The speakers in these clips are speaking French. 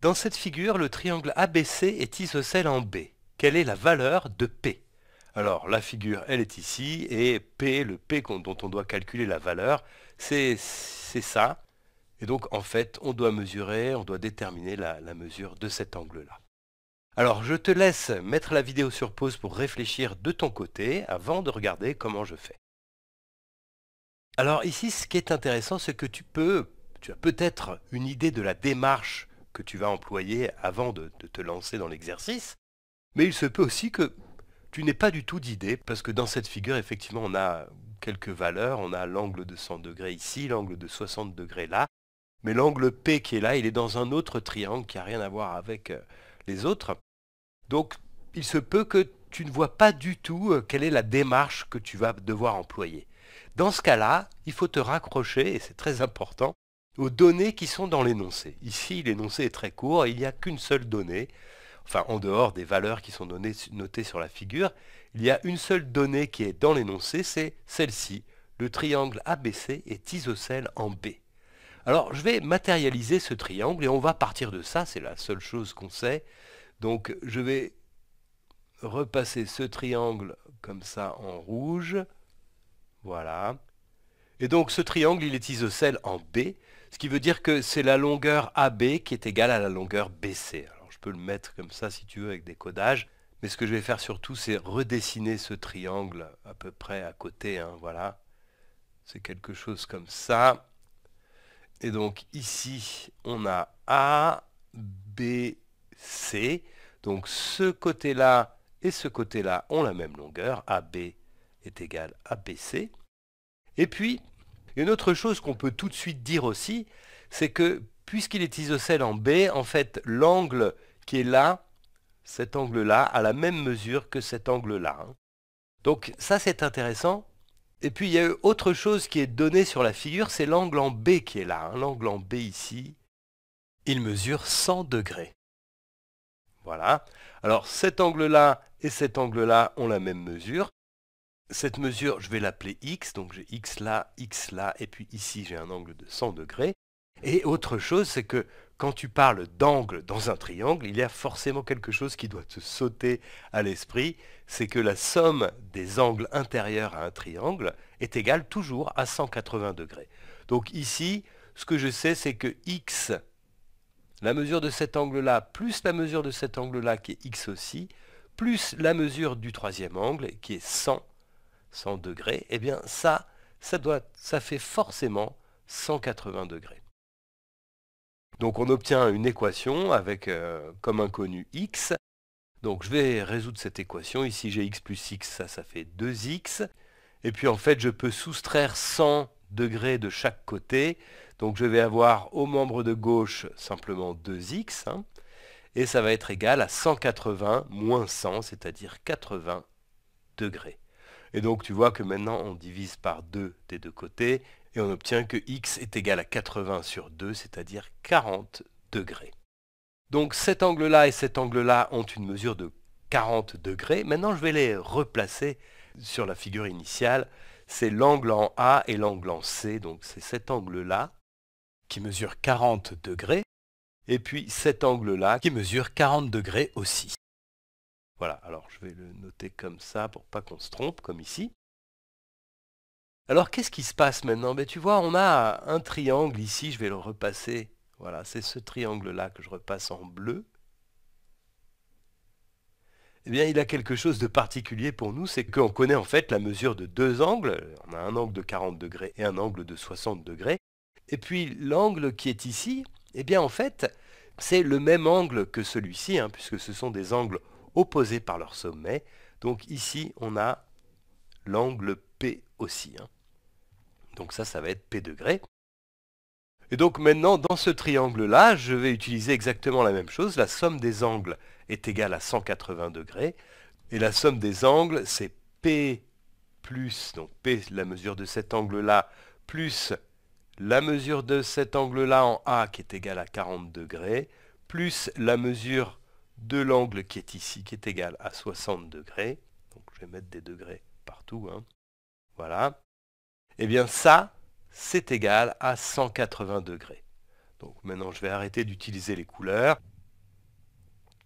Dans cette figure, le triangle ABC est isocèle en B. Quelle est la valeur de P Alors la figure, elle est ici, et P, le P dont on doit calculer la valeur, c'est ça. Et donc en fait, on doit mesurer, on doit déterminer la, la mesure de cet angle-là. Alors je te laisse mettre la vidéo sur pause pour réfléchir de ton côté avant de regarder comment je fais. Alors ici, ce qui est intéressant, c'est que tu peux, tu as peut-être une idée de la démarche que tu vas employer avant de, te lancer dans l'exercice, mais il se peut aussi que tu n'aies pas du tout d'idée, parce que dans cette figure, effectivement, on a quelques valeurs, on a l'angle de 100 degrés ici, l'angle de 60 degrés là, mais l'angle P qui est là, il est dans un autre triangle qui n'a rien à voir avec euh, les autres. Donc, il se peut que tu ne vois pas du tout euh, quelle est la démarche que tu vas devoir employer. Dans ce cas-là, il faut te raccrocher, et c'est très important, aux données qui sont dans l'énoncé. Ici, l'énoncé est très court, il n'y a qu'une seule donnée, enfin en dehors des valeurs qui sont données, notées sur la figure, il y a une seule donnée qui est dans l'énoncé, c'est celle-ci. Le triangle ABC est isocèle en B. Alors je vais matérialiser ce triangle et on va partir de ça, c'est la seule chose qu'on sait. Donc je vais repasser ce triangle comme ça en rouge. Voilà. Et donc ce triangle, il est isocèle en B. Ce qui veut dire que c'est la longueur AB qui est égale à la longueur BC. Alors je peux le mettre comme ça si tu veux avec des codages. Mais ce que je vais faire surtout, c'est redessiner ce triangle à peu près à côté. Hein, voilà. C'est quelque chose comme ça. Et donc ici, on a A, Donc ce côté-là et ce côté-là ont la même longueur. AB est égal à BC. Et puis, une autre chose qu'on peut tout de suite dire aussi, c'est que puisqu'il est isocèle en B, en fait, l'angle qui est là, cet angle-là, a la même mesure que cet angle-là. Hein. Donc ça, c'est intéressant. Et puis, il y a autre chose qui est donnée sur la figure, c'est l'angle en B qui est là. Hein, l'angle en B ici, il mesure 100 degrés. Voilà. Alors, cet angle-là et cet angle-là ont la même mesure cette mesure, je vais l'appeler x, donc j'ai x là, x là, et puis ici j'ai un angle de 100 degrés. Et autre chose, c'est que quand tu parles d'angle dans un triangle, il y a forcément quelque chose qui doit te sauter à l'esprit, c'est que la somme des angles intérieurs à un triangle est égale toujours à 180 degrés. Donc ici, ce que je sais, c'est que x, la mesure de cet angle-là, plus la mesure de cet angle-là, qui est x aussi, plus la mesure du troisième angle, qui est 100, 100 degrés, eh bien ça, ça, fait forcément 180 degrés. Donc on obtient une équation avec euh, comme inconnu x. Donc je vais résoudre cette équation. Ici j'ai x plus x, ça ça fait 2x. Et puis en fait je peux soustraire 100 degrés de chaque côté. Donc je vais avoir au membre de gauche simplement 2x. Hein, et ça va être égal à 180 moins 100, c'est-à-dire 80 degrés. Et donc tu vois que maintenant on divise par 2 des deux côtés et on obtient que x est égal à 80 sur 2, c'est-à-dire 40 degrés. Donc cet angle-là et cet angle-là ont une mesure de 40 degrés. Maintenant je vais les replacer sur la figure initiale. C'est l'angle en A et l'angle en C, donc c'est cet angle-là qui mesure 40 degrés, et puis cet angle-là qui mesure 40 degrés aussi. Voilà, alors je vais le noter comme ça pour pas qu'on se trompe, comme ici. Alors qu'est-ce qui se passe maintenant ben, Tu vois, on a un triangle ici, je vais le repasser. Voilà, c'est ce triangle-là que je repasse en bleu. Eh bien, il a quelque chose de particulier pour nous, c'est qu'on connaît en fait la mesure de deux angles. On a un angle de 40 degrés et un angle de 60 degrés. Et puis l'angle qui est ici, eh bien en fait, c'est le même angle que celui-ci, hein, puisque ce sont des angles opposés par leur sommet. Donc ici, on a l'angle P aussi. Hein. Donc ça, ça va être P degré. Et donc maintenant, dans ce triangle-là, je vais utiliser exactement la même chose. La somme des angles est égale à 180 degrés. Et la somme des angles, c'est P plus, donc P, la mesure de cet angle-là, plus la mesure de cet angle-là en A qui est égale à 40 degrés, plus la mesure de l'angle qui est ici, qui est égal à 60 degrés, donc je vais mettre des degrés partout, hein. voilà, et eh bien ça, c'est égal à 180 degrés. Donc maintenant, je vais arrêter d'utiliser les couleurs.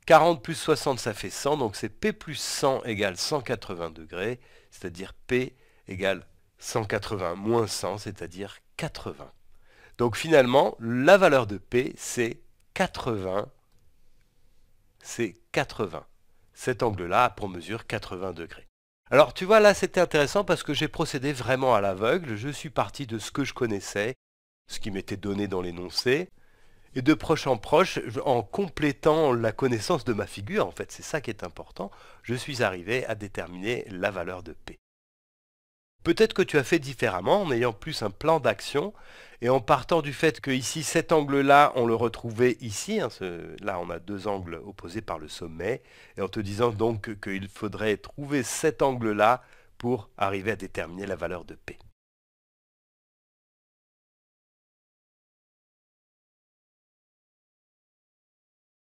40 plus 60, ça fait 100, donc c'est P plus 100 égale 180 degrés, c'est-à-dire P égale 180 moins 100, c'est-à-dire 80. Donc finalement, la valeur de P, c'est 80 c'est 80. Cet angle-là pour mesure 80 degrés. Alors tu vois, là c'était intéressant parce que j'ai procédé vraiment à l'aveugle, je suis parti de ce que je connaissais, ce qui m'était donné dans l'énoncé, et de proche en proche, en complétant la connaissance de ma figure, en fait c'est ça qui est important, je suis arrivé à déterminer la valeur de P. Peut-être que tu as fait différemment en ayant plus un plan d'action et en partant du fait que ici cet angle-là, on le retrouvait ici, hein, là on a deux angles opposés par le sommet, et en te disant donc qu'il faudrait trouver cet angle-là pour arriver à déterminer la valeur de P.